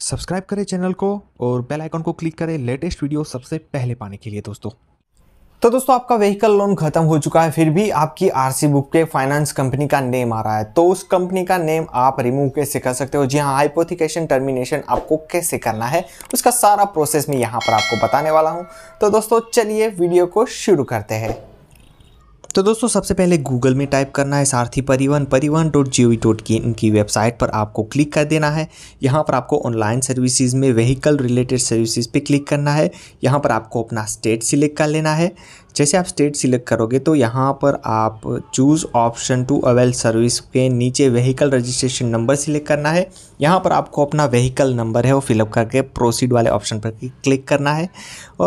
subscribe करें channel को और बेल आइकन को क्लिक करें लेटेस्ट वीडियो सबसे पहले पाने के लिए दोस्तों तो दोस्तों आपका व्हीकल लोन खत्म हो चुका है फिर भी आपकी आरसी बुक के फाइनेंस कंपनी का नेम आ रहा है तो उस कंपनी का नेम आप रिमूव कैसे कर सकते हो जी हाँ हाइपोथिकेशन टर्मिनेशन आपको कैसे करना है उसका सारा प्रोसेस मैं यहाँ पर आपको बताने वाला हूँ तो दोस्तों चलिए वीडियो को शुरू करते हैं तो दोस्तों सबसे पहले गूगल में टाइप करना है सारथी परिवहन परिवहन डॉट जी ओ डॉट की इनकी वेबसाइट पर आपको क्लिक कर देना है यहाँ पर आपको ऑनलाइन सर्विसेज में व्हीकल रिलेटेड सर्विसेज पे क्लिक करना है यहाँ पर आपको अपना स्टेट सिलेक्ट कर लेना है जैसे आप स्टेट सिलेक्ट करोगे तो यहाँ पर आप choose option to avail service के नीचे व्हीकल रजिस्ट्रेशन नंबर सिलेक्ट करना है यहाँ पर आपको अपना व्हीकल नंबर है वो फिलअप करके प्रोसीड वाले ऑप्शन पर क्लिक करना है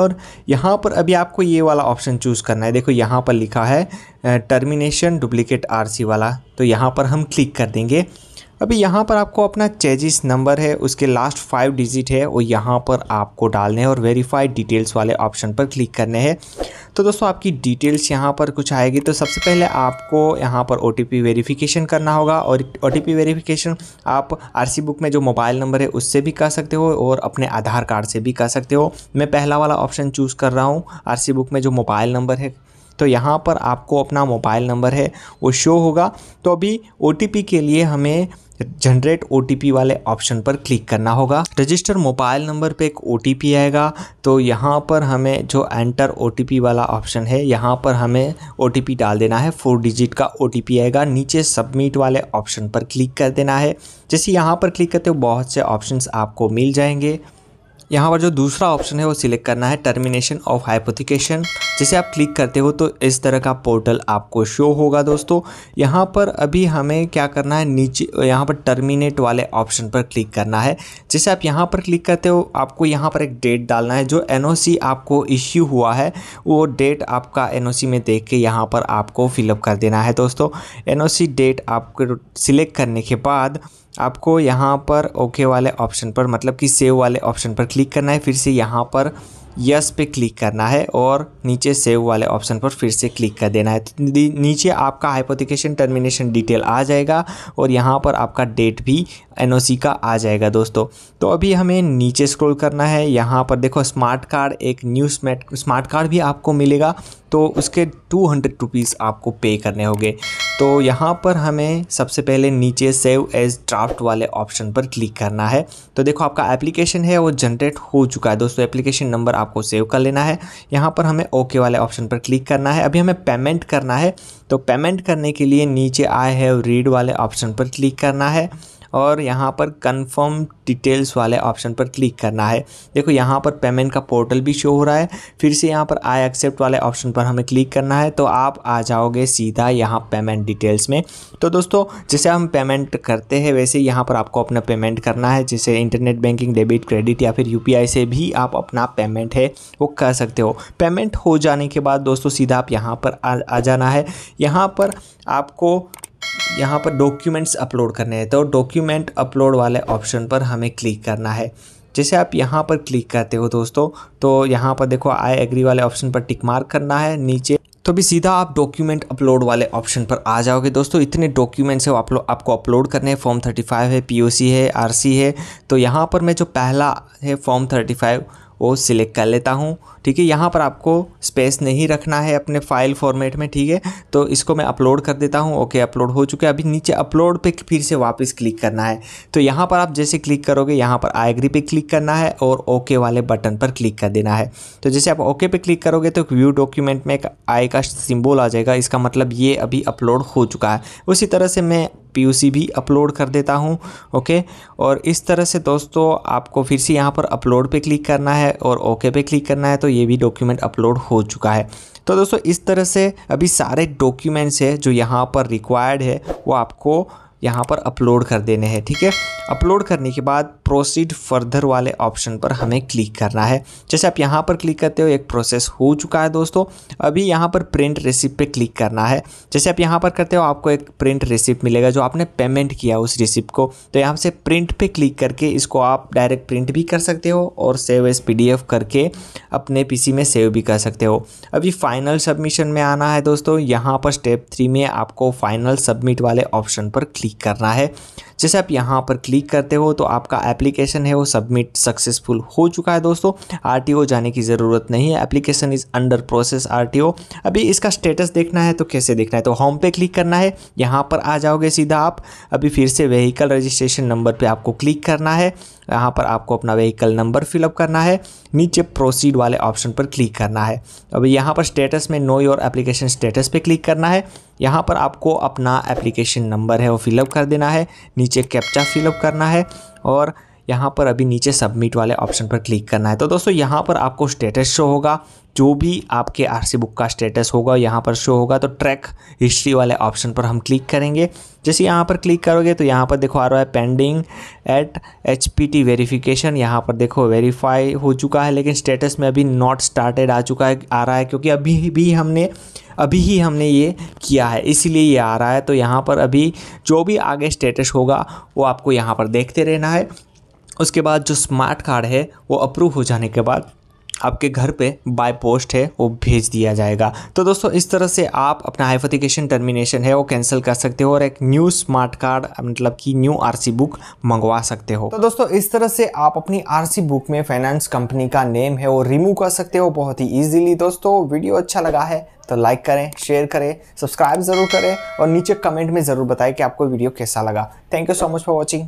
और यहाँ पर अभी आपको ये वाला ऑप्शन चूज़ करना है देखो यहाँ पर लिखा है टर्मिनेशन डुप्लीकेट आर वाला तो यहाँ पर हम क्लिक कर देंगे अभी यहाँ पर आपको अपना चेजिस नंबर है उसके लास्ट फाइव डिजिट है और यहाँ पर आपको डालने हैं और वेरीफाइड डिटेल्स वाले ऑप्शन पर क्लिक करने हैं तो दोस्तों आपकी डिटेल्स यहाँ पर कुछ आएगी तो सबसे पहले आपको यहाँ पर ओ टी करना होगा और ओ टी आप आर बुक में जो मोबाइल नंबर है उससे भी कर सकते हो और अपने आधार कार्ड से भी कर सकते हो मैं पहला वाला ऑप्शन चूज़ कर रहा हूँ आर बुक में जो मोबाइल नंबर है तो यहाँ पर आपको अपना मोबाइल नंबर है वो शो होगा तो अभी ओ के लिए हमें जनरेट ओ वाले ऑप्शन पर क्लिक करना होगा रजिस्टर मोबाइल नंबर पर एक ओ आएगा तो यहाँ पर हमें जो एंटर ओ वाला ऑप्शन है यहाँ पर हमें ओ डाल देना है फोर डिजिट का ओ आएगा नीचे सबमिट वाले ऑप्शन पर क्लिक कर देना है जैसे यहाँ पर क्लिक करते हो बहुत से ऑप्शंस आपको मिल जाएंगे यहाँ पर जो दूसरा ऑप्शन है वो सिलेक्ट करना है टर्मिनेशन ऑफ हाइपोथिकेशन जैसे आप क्लिक करते हो तो इस तरह का पोर्टल आपको शो होगा दोस्तों यहाँ पर अभी हमें क्या करना है नीचे यहाँ पर टर्मिनेट वाले ऑप्शन पर क्लिक करना है जैसे आप यहाँ पर क्लिक करते हो आपको यहाँ पर एक डेट डालना है जो एन आपको इश्यू हुआ है वो डेट आपका एन में देख के यहाँ पर आपको फिलअप कर देना है दोस्तों एन डेट आपको सिलेक्ट करने के बाद आपको यहाँ पर ओके वाले ऑप्शन पर मतलब कि सेव वाले ऑप्शन पर क्लिक करना है फिर से यहाँ पर यस पे क्लिक करना है और नीचे सेव वाले ऑप्शन पर फिर से क्लिक कर देना है तो नीचे आपका हाइपोथिकेशन टर्मिनेशन डिटेल आ जाएगा और यहाँ पर आपका डेट भी एन का आ जाएगा दोस्तों तो अभी हमें नीचे स्क्रॉल करना है यहाँ पर देखो स्मार्ट कार्ड एक न्यू स्मार्ट कार्ड भी आपको मिलेगा तो उसके टू हंड्रेड रुपीज़ आपको पे करने होंगे तो यहाँ पर हमें सबसे पहले नीचे सेव एज ड्राफ्ट वाले ऑप्शन पर क्लिक करना है तो देखो आपका एप्लीकेशन है वो जनरेट हो चुका है दोस्तों एप्लीकेशन नंबर आपको सेव कर लेना है यहाँ पर हमें ओके वाले ऑप्शन पर क्लिक करना है अभी हमें पेमेंट करना है तो पेमेंट करने के लिए नीचे आए है रीड वाले ऑप्शन पर क्लिक करना है और यहाँ पर कंफर्म डिटेल्स वाले ऑप्शन पर क्लिक करना है देखो यहाँ पर पेमेंट का पोर्टल भी शो हो रहा है फिर से यहाँ पर आई एक्सेप्ट वाले ऑप्शन पर हमें क्लिक करना है तो आप आ जाओगे सीधा यहाँ पेमेंट डिटेल्स में तो दोस्तों जैसे हम पेमेंट करते हैं वैसे यहाँ पर आपको अपना पेमेंट करना है जैसे इंटरनेट बैंकिंग डेबिट क्रेडिट या फिर यू से भी आप अपना पेमेंट है वो कर सकते हो पेमेंट हो जाने के बाद दोस्तों सीधा आप यहाँ पर आ, आ जाना है यहाँ पर आपको यहाँ पर डॉक्यूमेंट्स अपलोड करने हैं तो डॉक्यूमेंट अपलोड वाले ऑप्शन पर हमें क्लिक करना है जैसे आप यहाँ पर क्लिक करते हो दोस्तों तो यहाँ पर देखो आई एग्री वाले ऑप्शन पर टिक मार्क करना है नीचे तो भी सीधा आप डॉक्यूमेंट अपलोड वाले ऑप्शन पर आ जाओगे दोस्तों इतने डॉक्यूमेंट्स है आप आपको अपलोड करने हैं फॉर्म 35 है पीओसी है आरसी है तो यहाँ पर मैं जो पहला है फॉर्म 35 वो सिलेक्ट कर लेता हूँ ठीक है यहाँ पर आपको स्पेस नहीं रखना है अपने फाइल फॉर्मेट में ठीक है तो इसको मैं अपलोड कर देता हूँ ओके अपलोड हो चुके अभी नीचे अपलोड पे फिर से वापस क्लिक करना है तो यहाँ पर आप जैसे क्लिक करोगे यहाँ पर आई एग्री पे क्लिक करना है और ओके वाले बटन पर क्लिक कर देना है तो जैसे आप ओके पे क्लिक करोगे तो व्यू डॉक्यूमेंट में एक आई का सिम्बोल आ जाएगा इसका मतलब ये अभी अपलोड हो चुका है उसी तरह से मैं पीयूसी भी अपलोड कर देता हूँ ओके और इस तरह से दोस्तों आपको फिर से यहाँ पर अपलोड पे क्लिक करना है और ओके पे क्लिक करना है तो ये भी डॉक्यूमेंट अपलोड हो चुका है तो दोस्तों इस तरह से अभी सारे डॉक्यूमेंट्स है जो यहाँ पर रिक्वायर्ड है वो आपको यहाँ पर अपलोड कर देने हैं ठीक है अपलोड करने के बाद प्रोसीड फर्दर वाले ऑप्शन पर हमें क्लिक करना है जैसे आप यहाँ पर क्लिक करते हो एक प्रोसेस हो चुका है दोस्तों अभी यहाँ पर प्रिंट रिसिप्ट पे क्लिक करना है जैसे आप यहाँ पर करते हो आपको एक प्रिंट रिसिप्ट मिलेगा जो आपने पेमेंट किया उस रिसिप्ट को तो यहाँ से प्रिंट पर क्लिक करके इसको आप डायरेक्ट प्रिंट भी कर सकते हो और सेव एस पी करके अपने पी में सेव भी कर सकते हो अभी फाइनल सबमिशन में आना है दोस्तों यहाँ पर स्टेप थ्री में आपको फाइनल सबमिट वाले ऑप्शन पर क्लिक क्लिक करना है जैसे आप यहाँ पर क्लिक करते हो तो आपका एप्लीकेशन है वो सबमिट सक्सेसफुल हो चुका है दोस्तों आरटीओ जाने की ज़रूरत नहीं है application is under process RTO अभी इसका स्टेटस देखना है तो कैसे देखना है तो होम पे क्लिक करना है यहाँ पर आ जाओगे सीधा आप अभी फिर से व्हीकल रजिस्ट्रेशन नंबर पर आपको क्लिक करना है यहाँ पर आपको अपना व्हीकल नंबर फिलअप करना है नीचे प्रोसीड वाले ऑप्शन पर क्लिक करना है अभी यहाँ पर स्टेटस में नो योर एप्लीकेशन स्टेटस पर क्लिक करना है यहाँ पर आपको अपना एप्लीकेशन नंबर है वो फिलअप कर देना है नीचे कैप्चा फिलअप करना है और यहाँ पर अभी नीचे सबमिट वाले ऑप्शन पर क्लिक करना है तो दोस्तों यहाँ पर आपको स्टेटस शो होगा जो भी आपके आर बुक का स्टेटस होगा यहाँ पर शो होगा तो ट्रैक हिस्ट्री वाले ऑप्शन पर हम क्लिक करेंगे जैसे यहाँ पर क्लिक करोगे तो यहाँ पर देखो आ रहा है pending at H P T verification यहाँ पर देखो वेरीफाई हो चुका है लेकिन स्टेटस में अभी नॉट स्टार्टेड आ चुका है आ रहा है क्योंकि अभी भी हमने अभी ही हमने ये किया है इसीलिए ये आ रहा है तो यहाँ पर अभी जो भी आगे स्टेटस होगा वो आपको यहाँ पर देखते रहना है उसके बाद जो स्मार्ट कार्ड है वो अप्रूव हो जाने के बाद आपके घर पे बाय पोस्ट है वो भेज दिया जाएगा तो दोस्तों इस तरह से आप अपना हाइफोथिकेशन टर्मिनेशन है वो कैंसिल कर सकते हो और एक न्यू स्मार्ट कार्ड मतलब कि न्यू आरसी बुक मंगवा सकते हो तो दोस्तों इस तरह से आप अपनी आरसी बुक में फाइनेंस कंपनी का नेम है वो रिमूव कर सकते हो बहुत ही ईजिली दोस्तों वीडियो अच्छा लगा है तो लाइक करें शेयर करें सब्सक्राइब जरूर करें और नीचे कमेंट में ज़रूर बताएं कि आपको वीडियो कैसा लगा thank you so much for watching